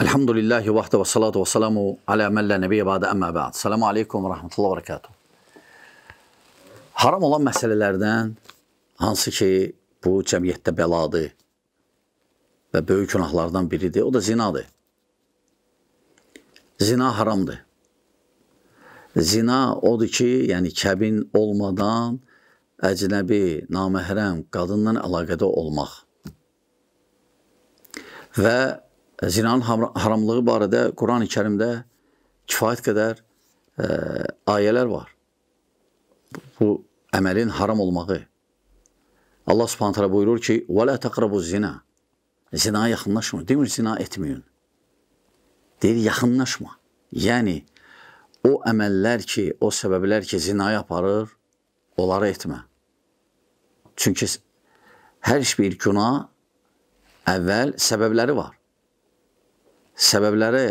Elhamdülillahi vahdə və salatu və salamu alə məllə nəbiyyə badə əmmə bəd. Salamu aleykum və rəhmətullah və rəkatuhu. Haram olan məsələlərdən hansı ki, bu cəmiyyətdə bəladır və böyük günahlardan biridir, o da zinadır. Zina haramdır. Zina odur ki, yəni kəbin olmadan əcnəbi, naməhrəm qadından əlaqədə olmaq və Zinanın haramlığı barədə Qurani Kərimdə kifayət qədər ə, e, ayələr var. Bu əməlin haram olmağı. Allah Subhanahu taala buyurur ki: "Və la taqrabu zina." E, zinaya yaxınlaşma. Demir zina etməyin. Deyir yaxınlaşma. Yəni o əməllər ki, o səbəblər ki, zinaya aparır, onları etmə. Çünki hər bir günah əvvəl səbəbləri var səbəbləri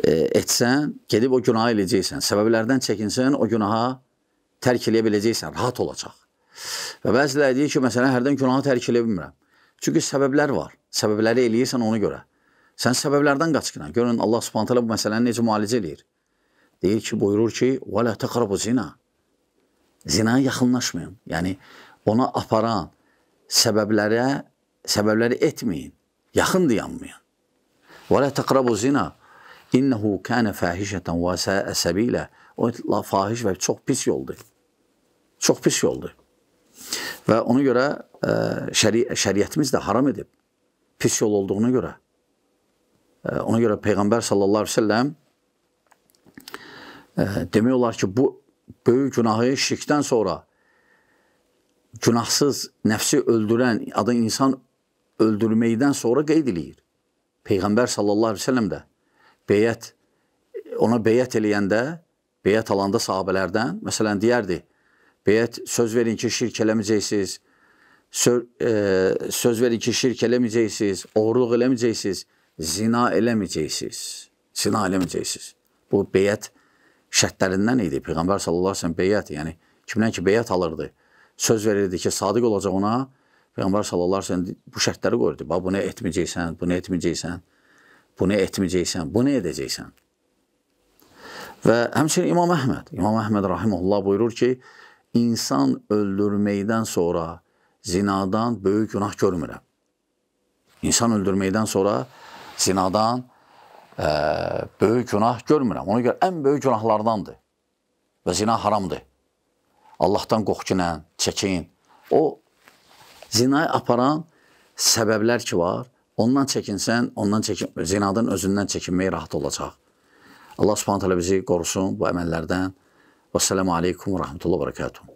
e, etsən, gedib o günaha eləyəcəksən. Səbəblərdən çəkinsən, o günaha tərk eləyə biləcəksən, rahat olacaq. Və bəziləri deyir ki, məsələn, hərdən günahı tərk eləyə bilmirəm. Çünki səbəblər var. Səbəbləri eləyirsən ona görə. Sən səbəblərdən qaçqınan. Görün Allah Subhanahu taala bu məsələni necə müalicə eləyir. Deyir ki, buyurur ki, "Və la taqrabu zina." Zinaya yaxınlaşmayın. Yəni ona aparan səbəblərə səbəbləri etməyin. Yaxın dayanmayın. ولا تقربوا الزنا innehu kana fahişeten ve sa'a sabila. O la fahiş və çox pis yoldur. Çox pis yoldur. Və ona görə ə, e, şəri şəriətimiz də haram edib. Pis yol olduğuna görə. Ə, e, ona görə peyğəmbər sallallahu əleyhi və səlləm ə, e, demək olar ki, bu böyük günahı şirkdən sonra günahsız nəfsi öldürən adı insan öldürməkdən sonra qeyd eləyir. Peyğəmbər sallallahu əleyhi və səlləm də beyət ona beyət eləyəndə, beyət alanda sahabelərdən məsələn deyərdi: "Beyət söz verin ki, şirk eləməyəcəksiniz. Söz, e, söz verin ki, şirk eləməyəcəksiniz, oğurluq eləməyəcəksiniz, zina eləməyəcəksiniz. Zina eləməyəcəksiniz." Bu beyət şərtlərindən idi. Peyğəmbər sallallahu əleyhi və səlləm beyət, yəni kimdən ki beyət alırdı, söz verirdi ki, sadiq olacaq ona, Peyğəmbər sallallahu əleyhi və səlləm bu şərtləri qoydu. Bax bunu etməyəcəksən, bunu etməyəcəksən, bunu etməyəcəksən, bunu edəcəksən. Və həmçinin İmam Əhməd, İmam Əhməd rahimehullah buyurur ki, insan öldürməkdən sonra zinadan böyük günah görmürəm. İnsan öldürməkdən sonra zinadan ə, e, böyük günah görmürəm. Ona görə ən böyük günahlardandır. Və zina haramdır. Allahdan qorxu ilə çəkin. O Zinaya aparan səbəblər ki var, ondan çəkinsən, ondan çəkin, zinadan özündən çəkinmək rahat olacaq. Allah subhanət hələ bizi qorusun bu əməllərdən. Və sələmu aleykum və rəhmətullah və bərəkətuhu.